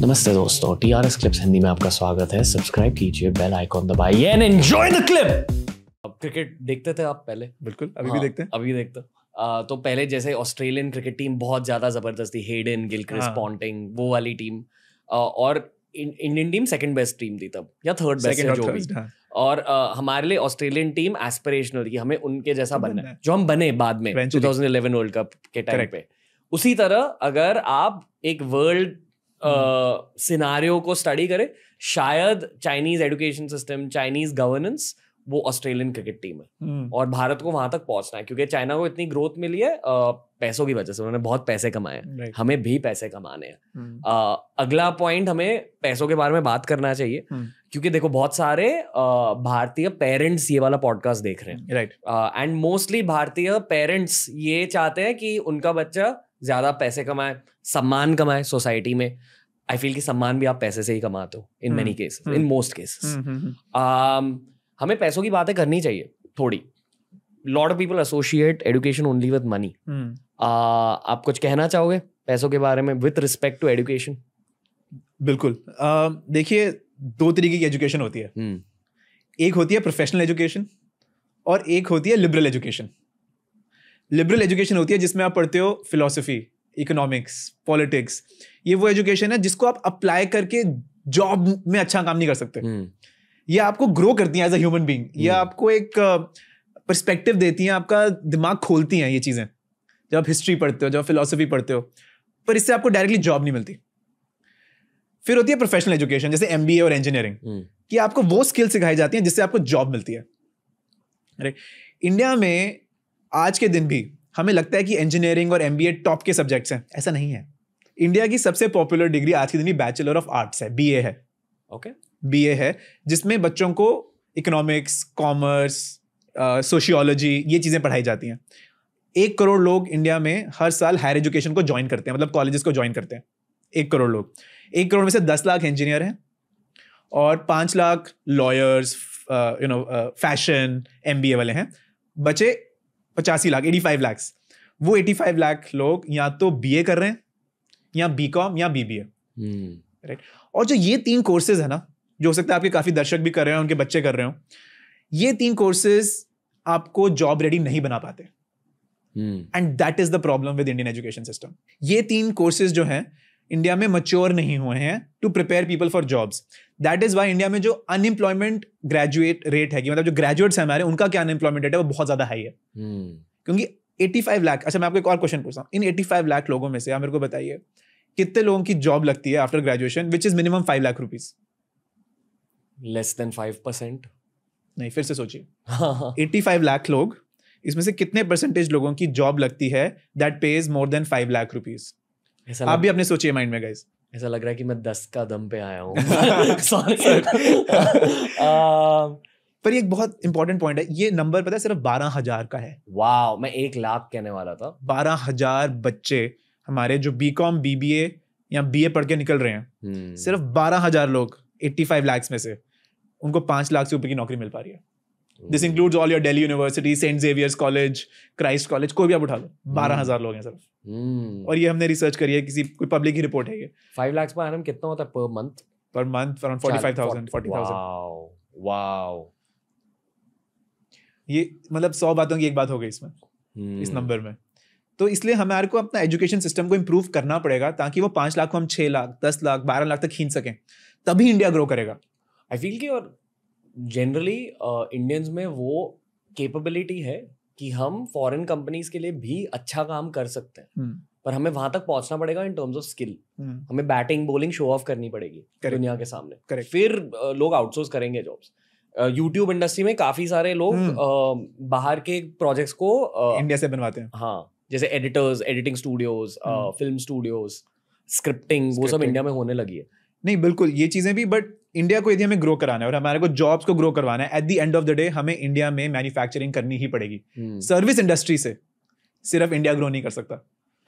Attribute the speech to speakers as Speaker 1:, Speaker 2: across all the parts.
Speaker 1: नमस्ते दोस्तों T R S clips Hindi में आपका स्वागत है सब्सक्राइब कीजिए बेल आइकॉन दबाइए एंड एंजॉय द क्लिप अब क्रिकेट देखते थे आप पहले बिल्कुल अभी हाँ, भी देखते हैं अभी देखते आ, तो पहले जैसे ऑस्ट्रेलियन क्रिकेट टीम बहुत ज्यादा जबरदस्त थी हेडन गिलक्रिस पॉन्टिंग वो वाली टीम आ, और Indian team second best team थी तब या थर्ड बेस्ट जो भी हाँ। और आ, हमारे लिए ऑस्ट्रेलियन टीम एस्पिरेशनल थी हमें उनके जैसा बनना है जो हम बने बाद में 2011 वर्ल्ड कप के टाइम पे उसी तरह अगर आप एक वर्ल्ड सिनारियों को स्टडी करे शायद Chinese education system Chinese governance वो ऑस्ट्रेलियन क्रिकेट टीम है हम्म। और भारत को वहां तक पहुंचना है क्योंकि चाइना को इतनी ग्रोथ मिली है पैसों की वजह से उन्होंने बहुत पैसे कमाए हैं हमें भी पैसे कमाने हैं हम्म। अगला पॉइंट हमें पैसों के बारे में बात करना चाहिए हम्म। क्योंकि देखो बहुत सारे भारतीय पेरेंट्स ये वाला पॉडकास्ट देख रहे हैं राइट एंड मोस्टली भारतीय पेरेंट्स ये चाहते हैं कि उनका बच्चा ज्यादा पैसे कमाए सम्मान कमाए सोसाइटी में आई फील कि सम्मान भी आप पैसे से ही कमाते हो in many cases in most cases हमें पैसों की बातें करनी चाहिए थोड़ी lot of people associate education only with money आप कुछ कहना चाहोगे पैसों के बारे में विथ रिस्पेक्ट टू एजुकेशन
Speaker 2: बिल्कुल uh, देखिए दो तरीके की एजुकेशन होती है hmm. एक होती है प्रोफेशनल एजुकेशन और एक होती है लिबरल एजुकेशन लिबरल एजुकेशन होती है जिसमें आप पढ़ते हो फिलोसफी इकोनॉमिक्स पॉलिटिक्स ये वो एजुकेशन है जिसको आप अप्लाई करके जॉब में अच्छा काम नहीं कर सकते hmm. ये आपको ग्रो करती है एज अ ह्यूमन बींग ये हम्म। आपको एक परस्पेक्टिव uh, देती हैं आपका दिमाग खोलती हैं ये चीज़ें जब आप हिस्ट्री पढ़ते हो जब फिलोसफी पढ़ते हो पर इससे आपको डायरेक्टली जॉब नहीं मिलती फिर होती है प्रोफेशनल एजुकेशन जैसे एम और इंजीनियरिंग हम्म। कि आपको वो स्किल सिखाई जाती हैं जिससे आपको जॉब मिलती है अरे इंडिया में आज के दिन भी हमें लगता है कि इंजीनियरिंग और एम टॉप के सब्जेक्ट्स हैं ऐसा नहीं है इंडिया की सबसे पॉपुलर डिग्री आज के दिन बैचलर ऑफ आर्ट्स है बी है ओके बी है जिसमें बच्चों को इकोनॉमिक्स कॉमर्स सोशियोलॉजी ये चीज़ें पढ़ाई जाती हैं एक करोड़ लोग इंडिया में हर साल हायर एजुकेशन को ज्वाइन करते हैं मतलब कॉलेजेस को ज्वाइन करते हैं एक करोड़ लोग एक करोड़ में से दस लाख इंजीनियर हैं और पाँच lakh lawyers you know fashion M वाले हैं बचे पचासी लाख एटी फाइव लैक्स वो एटी फाइव लाख लोग या तो बी कर रहे हैं या बी कॉम या बी बी ए राइट और जो ये तीन कोर्सेज है ना जो हो सकता है आपके काफ़ी दर्शक भी कर रहे हो उनके बच्चे कर रहे हो ये तीन कोर्सेज आपको जॉब रेडी नहीं बना पाते and that is the problem with Indian education system ये तीन कोर्सेज जो हैं इंडिया में मच्योर नहीं हुए हैं to prepare people for jobs that is why India में जो अनएम्प्लॉयमेंट ग्रेजुएट रेट है कि मतलब जो ग्रेजुएट्स हैं हमारे उनका क्या अनएम्प्लॉयमेंट रेट है वो बहुत ज्यादा हाई है hmm. क्योंकि 85 लाख अच्छा मैं आपको एक और क्वेश्चन पूछता हूँ इन 85 लाख लोगों में से आप मेरे को बताइए कितने लोगों की जॉब लगती है after graduation which is minimum five lakh rupees less than five percent नहीं फिर से सोचिए एट्टी फाइव लाख लोग इसमें से कितने परसेंटेज लोगों की जॉब लगती है that pays more than five lakh rupees ऐसा आप भी अपने सोचिए माइंड में गाइस ऐसा लग रहा है कि मैं दस का दम पे आया हूँ Sorry. सॉरी um, पर एक बहुत इंपॉर्टेंट पॉइंट है ये नंबर पता है सिर्फ बारह हजार का है वाह मैं एक लाख कहने वाला था बारह हजार बच्चे हमारे जो B com B B A या बी ए पढ़ के निकल रहे हैं hmm. सिर्फ बारह हजार लोग एट्टी फाइव लैक्स में से उनको पांच लाख से ऊपर की नौकरी मिल पा रही है this includes all your Delhi university Saint Xavier's college Christ college कोई भी आप उठा लो hmm. बारह हजार लोग हैं सर hmm. और ये हमने रिसर्च करी है किसी कोई पब्लिक ही रिपोर्ट है ये फाइव लाख पर कितना होता है per month per month around forty five thousand forty thousand wow ये मतलब सौ बातों की एक बात हो गई इसमें hmm. इस नंबर में तो इसलिए हमारे को अपना एजुकेशन सिस्टम को इम्प्रूव करना पड़ेगा ताकि वो पांच लाख को हम छह लाख दस लाख बारह लाख तक खींच सकें तभी इंडिया ग्रो करेगा आई फील कि और जनरली
Speaker 1: इंडियंस uh, में वो कैपेबिलिटी है कि हम फॉरेन कंपनीज के लिए भी अच्छा काम कर सकते हैं हम्म। पर हमें वहां तक पहुंचना पड़ेगा इन टर्म्स ऑफ स्किल हमें बैटिंग बोलिंग शो ऑफ करनी पड़ेगी दुनिया के सामने Correct. फिर uh, लोग आउटसोर्स करेंगे जॉब्स यूट्यूब इंडस्ट्री में काफी सारे लोग हम्म। uh, बाहर के प्रोजेक्ट्स को इंडिया से बनवाते हैं हाँ
Speaker 2: जैसे editors editing studios film studios scripting वो सब इंडिया में होने लगी है नहीं बिल्कुल ये चीज़ें भी बट इंडिया को यदि हमें ग्रो कराना है और हमारे को जॉब्स को ग्रो करवाना है at the end of the day हमें इंडिया में मैन्युफैक्चरिंग करनी ही पड़ेगी सर्विस hmm. इंडस्ट्री से सिर्फ इंडिया ग्रो नहीं कर सकता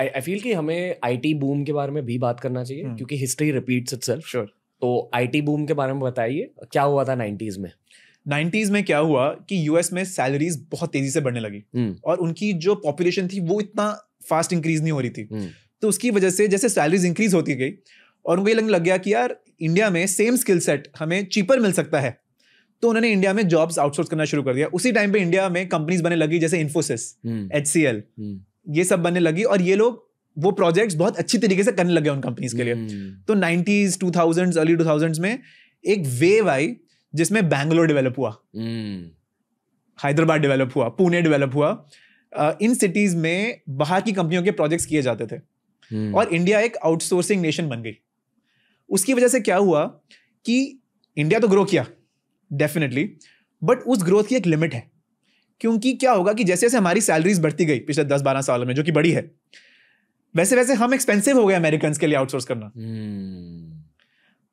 Speaker 2: आई आई फील कि हमें आईटी बूम के बारे में भी बात करना चाहिए hmm. क्योंकि हिस्ट्री रिपीट्स इटसेल्फ श्योर तो आईटी बूम के बारे में बताइए क्या हुआ था नाइन्टीज में नाइन्टीज में क्या हुआ कि यूएस में सैलरीज बहुत तेजी से बढ़ने लगी hmm. और उनकी जो पॉपुलेशन थी वो इतना फास्ट इंक्रीज नहीं हो रही थी hmm. तो उसकी वजह से जैसे सैलरीज इंक्रीज होती गई और उनको ये लग गया कि यार इंडिया में सेम स्किल सेट हमें चीपर मिल सकता है तो उन्होंने इंडिया में जॉब्स आउटसोर्स करना शुरू कर दिया उसी टाइम पे इंडिया में कंपनीज बनने लगी जैसे इन्फोसिस एच सी एल ये सब बनने लगी और ये लोग वो प्रोजेक्ट्स बहुत अच्छी तरीके से करने लगे उन कंपनीज के लिए हम्म। तो nineties two thousand early two thousand में एक वेव आई जिसमें बैंगलोर डेवलप हुआ हैदराबाद हम्म। डेवलप हुआ पुणे डेवलप हुआ इन सिटीज में बाहर की कंपनियों के प्रोजेक्ट्स किए जाते थे हम्म। और इंडिया एक आउटसोर्सिंग नेशन बन गई उसकी वजह से क्या हुआ कि इंडिया तो ग्रो किया डेफिनेटली बट उस ग्रोथ की एक लिमिट है क्योंकि क्या होगा कि जैसे जैसे हमारी सैलरीज बढ़ती गई पिछले दस बारह सालों में जो कि बड़ी है वैसे वैसे हम एक्सपेंसिव हो गए अमेरिकन के लिए आउटसोर्स करना hmm.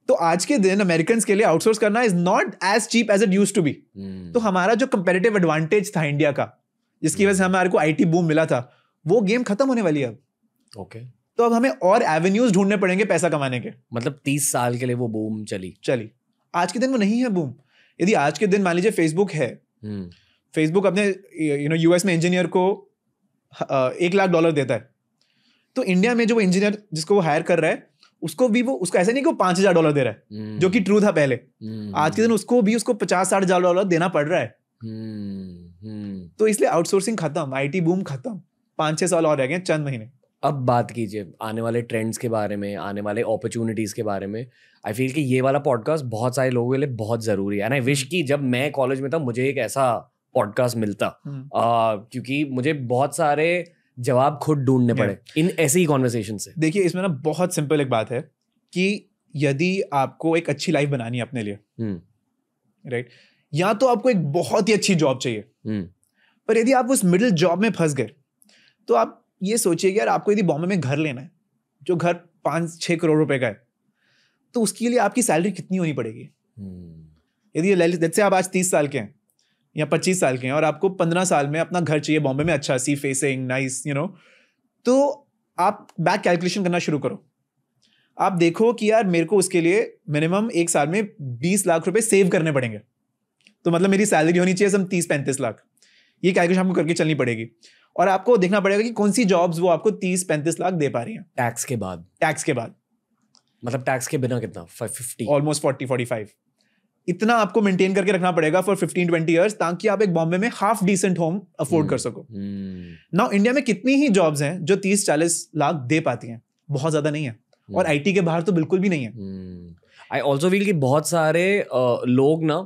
Speaker 2: तो आज के दिन अमेरिकन के लिए आउटसोर्स करना is not as cheap as it used to be तो हमारा जो कंपेरेटिव एडवांटेज था इंडिया का जिसकी वजह से हमारे हम्म। को आई बूम मिला था वो गेम खत्म होने वाली है अब ओके okay. तो अब हमें और एवेन्यूज ढूंढने पड़ेंगे पैसा कमाने के मतलब तीस साल के लिए वो बूम चली चली आज के दिन वो नहीं है बूम यदि आज के दिन मान लीजिए फेसबुक है फेसबुक हम्म। अपने यू नो यूएस में इंजीनियर को एक लाख डॉलर देता है तो इंडिया में जो वो इंजीनियर जिसको वो हायर कर रहा है उसको भी वो उसको ऐसा नहीं कि वो पांच हजार डॉलर दे रहा है हम्म। जो कि ट्रू था पहले हम्म। आज के दिन उसको भी उसको पचास साठ हजार डॉलर देना पड़ रहा है तो इसलिए आउटसोर्सिंग खत्म आईटी बूम खत्म पांच छह
Speaker 1: साल और रह गए चंद महीने अब बात कीजिए आने वाले ट्रेंड्स के बारे में आने वाले अपॉर्चुनिटीज़ के बारे में आई फील कि ये वाला पॉडकास्ट बहुत सारे लोगों के लिए बहुत ज़रूरी है एंड आई विश कि जब मैं कॉलेज में था मुझे एक ऐसा पॉडकास्ट मिलता हम्म। क्योंकि मुझे बहुत सारे जवाब खुद ढूंढने पड़े इन ऐसे ही कॉन्वर्सेशन से
Speaker 2: देखिए इसमें ना बहुत सिंपल एक बात है कि यदि आपको एक अच्छी लाइफ बनानी है अपने लिए राइट हम्म। या तो आपको एक बहुत ही अच्छी जॉब चाहिए हम्म। पर यदि आप उस मिडिल जॉब में फंस गए तो आप ये सोचिए कि यार आपको यदि बॉम्बे में घर लेना है जो घर पाँच छः करोड़ रुपए का है तो उसके लिए आपकी सैलरी कितनी होनी पड़ेगी हम्म। यदि जैसे आप आज तीस साल के हैं या पच्चीस साल के हैं और आपको पंद्रह साल में अपना घर चाहिए बॉम्बे में अच्छा sea facing nice you know तो आप बैक कैलकुलेशन करना शुरू करो आप देखो कि यार मेरे को उसके लिए मिनिमम एक साल में बीस लाख रुपए सेव करने पड़ेंगे तो मतलब मेरी सैलरी होनी चाहिए सम तीस पैंतीस लाख ये कैलकुलेशन हमको करके चलनी पड़ेगी और आपको देखना पड़ेगा कि कौन सी जॉब्स वो आपको तीस पैंतीस लाख दे पा रही हैं टैक्स के बाद टैक्स के बाद मतलब टैक्स के बिना कितना ऑलमोस्ट फोर्टी फोर्टी फाइव इतना आपको मेंटेन करके रखना पड़ेगा फॉर फिफ्टीन ट्वेंटी ईयर्स ताकि आप एक बॉम्बे में हाफ डिसेंट होम अफोर्ड कर hmm. सको ना hmm. इंडिया में कितनी ही जॉब्स हैं जो तीस चालीस लाख दे पाती हैं बहुत ज्यादा नहीं है hmm. और आईटी के बाहर तो बिल्कुल भी नहीं है आई ऑल्सो फील कि बहुत सारे लोग ना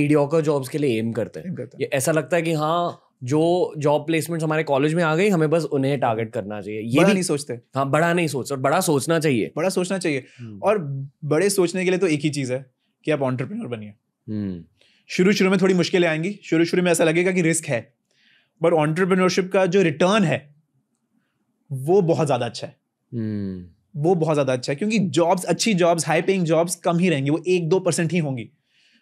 Speaker 2: मीडियोकर जॉब्स के
Speaker 1: लिए एम करते हैं ऐसा लगता है कि हाँ जो जॉब प्लेसमेंट्स हमारे कॉलेज में आ गई हमें बस उन्हें
Speaker 2: टारगेट करना चाहिए ये भी नहीं सोचते हाँ बड़ा नहीं सोच और बड़ा सोचना चाहिए बड़ा सोचना चाहिए हम्म। और बड़े सोचने के लिए तो एक ही चीज़ है कि आप ऑन्टरप्रिनर बनिए हम्म। शुरू शुरू में थोड़ी मुश्किलें आएंगी शुरू शुरू में ऐसा लगेगा कि रिस्क है बट ऑन्टरप्रिनरशिप का जो रिटर्न है वो बहुत ज़्यादा अच्छा है हम्म। वो बहुत ज़्यादा अच्छा है क्योंकि जॉब्स अच्छी जॉब्स हाई पेइंग जॉब्स कम ही रहेंगी वो एक दो परसेंट ही होंगी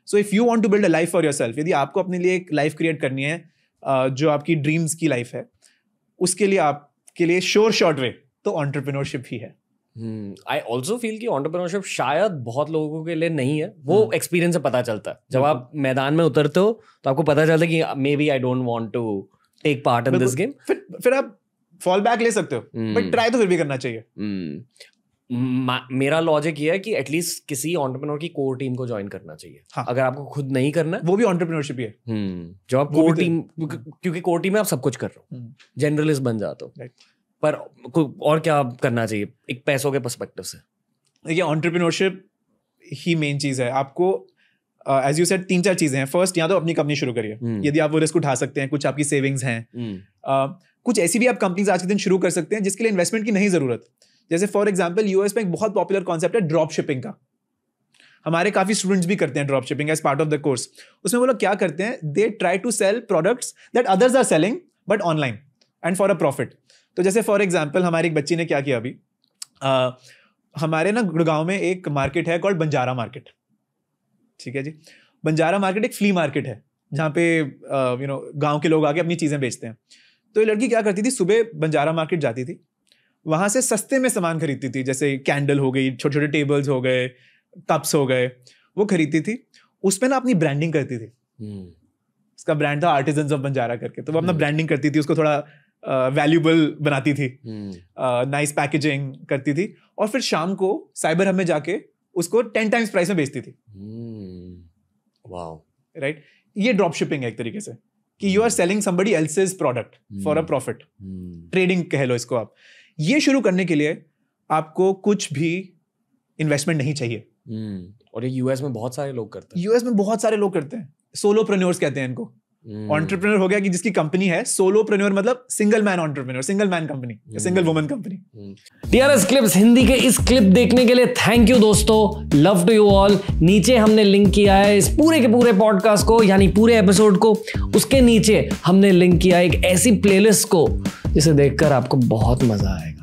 Speaker 2: so if you want to build a life for yourself यदि आपको अपने लिए एक लाइफ क्रिएट करनी है जो आपकी ड्रीम्स की लाइफ है उसके लिए आपके लिए श्योर शॉर्ट वे तो ऑन्टरप्रिनोरशिप ही है आई ऑल्सो फील कि ऑन्टरप्रिनोरशिप
Speaker 1: शायद बहुत लोगों के लिए नहीं है वो एक्सपीरियंस hmm. से पता चलता है जब आप मैदान में उतरते हो तो आपको पता चलता है कि maybe I don't want to take part in this game फिर फिर आप फॉल बैक ले सकते हो बट hmm. ट्राई तो फिर भी करना चाहिए hmm. मेरा लॉजिक ये है कि एटलीस्ट किसी ऑन्टरप्रनोर की कोर टीम को ज्वाइन करना चाहिए हाँ. अगर आपको खुद नहीं करना वो भी ऑन्टरप्रनोरशिप है हम्म, जब आप कोर टीम तो क्योंकि कोर टीम में आप सब कुछ कर रहे हो जर्नलिस्ट हम्म। बन जाते हो
Speaker 2: पर और क्या करना चाहिए एक पैसों के परस्पेक्टिव से देखिए ऑन्टरप्रिनोरशिप ही मेन चीज़ है आपको एज यू सेड तीन चार चीज़ें हैं फर्स्ट या तो अपनी कंपनी शुरू करिए हम्म। यदि आप वो रिस्क उठा सकते हैं कुछ आपकी सेविंग्स हैं कुछ ऐसी भी आप कंपनीज आज के दिन शुरू कर सकते हैं जिसके लिए इन्वेस्टमेंट की नहीं ज़रूरत जैसे फॉर एग्जाम्पल यूएस में एक बहुत पॉपुलर कॉन्सेप्ट है ड्रॉप शिपिंग का हमारे काफ़ी स्टूडेंट्स भी करते हैं drop shipping as part of the course उसमें वो लोग क्या करते हैं they try to sell products that others are selling but online and for a profit तो जैसे फॉर एग्जाम्पल हमारी एक बच्ची ने क्या किया अभी आ, हमारे ना गुड़गांव में एक मार्केट है कॉल्ड बंजारा मार्केट ठीक है जी बंजारा मार्केट एक फ्ली मार्केट है जहाँ पे यू नो गांव के लोग आके अपनी चीज़ें बेचते हैं तो ये लड़की क्या करती थी सुबह बंजारा मार्केट जाती थी वहाँ से सस्ते में सामान खरीदती थी जैसे कैंडल हो गई छोटे छोटे टेबल्स हो गए कप्स हो गए वो खरीदती थी उसमें ना अपनी ब्रांडिंग करती थी हम्म। उसका ब्रांड था आर्टिजन ऑफ बंजारा करके तो वो अपना ब्रांडिंग हम्म। करती थी उसको थोड़ा वैल्यूबल uh, बनाती थी नाइस हम्म। पैकेजिंग करती थी और फिर शाम को साइबर हमें जाके उसको टेन टाइम्स प्राइस में बेचती थी राइट ये ड्रॉप शिपिंग है एक तरीके से कि you are selling somebody else's product for a profit trading कह लो इसको आप ये शुरू करने के लिए आपको कुछ भी इन्वेस्टमेंट नहीं चाहिए हम्म, और ये यूएस में बहुत सारे लोग करते हैं यूएस में बहुत सारे लोग करते हैं सोलो प्रोन्योर्स कहते हैं इनको ऑन्टरप्रेन्योर hmm. हो गया कि जिसकी कंपनी है सोलो प्रेन्योर मतलब single man entrepreneur single man company single woman company TRS clips Hindi के इस क्लिप देखने के लिए
Speaker 1: थैंक यू दोस्तों लव टू यू ऑल नीचे हमने लिंक किया है इस पूरे के पूरे पॉडकास्ट को यानी पूरे एपिसोड को उसके नीचे हमने लिंक किया एक ऐसी प्लेलिस्ट को जिसे देखकर आपको बहुत मजा आएगा